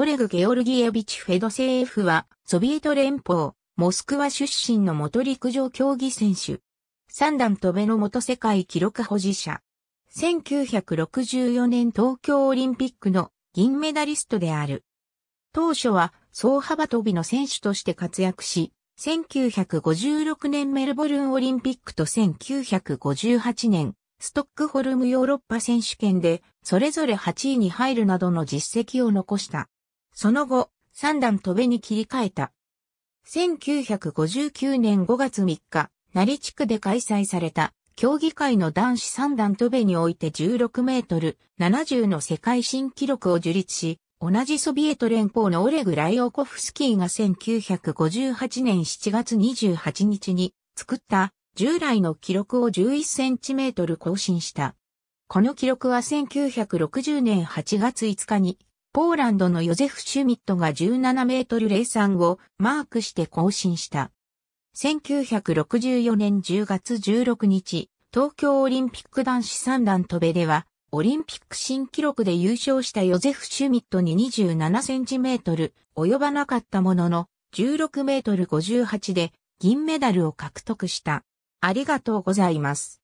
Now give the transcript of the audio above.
オレグ・ゲオルギエビチ・フェドセーエフは、ソビエト連邦、モスクワ出身の元陸上競技選手。三段飛べの元世界記録保持者。1964年東京オリンピックの銀メダリストである。当初は総幅飛びの選手として活躍し、1956年メルボルンオリンピックと1958年ストックホルムヨーロッパ選手権でそれぞれ8位に入るなどの実績を残した。その後、三段飛べに切り替えた。1959年5月3日、成地区で開催された競技会の男子三段飛べにおいて16メートル70の世界新記録を樹立し、同じソビエト連邦のオレグ・ライオコフスキーが1958年7月28日に作った従来の記録を11センチメートル更新した。この記録は1960年8月5日にポーランドのヨゼフ・シュミットが17メートル03をマークして更新した。1964年10月16日、東京オリンピック男子三段飛べでは、オリンピック新記録で優勝したヨゼフ・シュミットに27センチメートル及ばなかったものの、16メートル58で銀メダルを獲得した。ありがとうございます。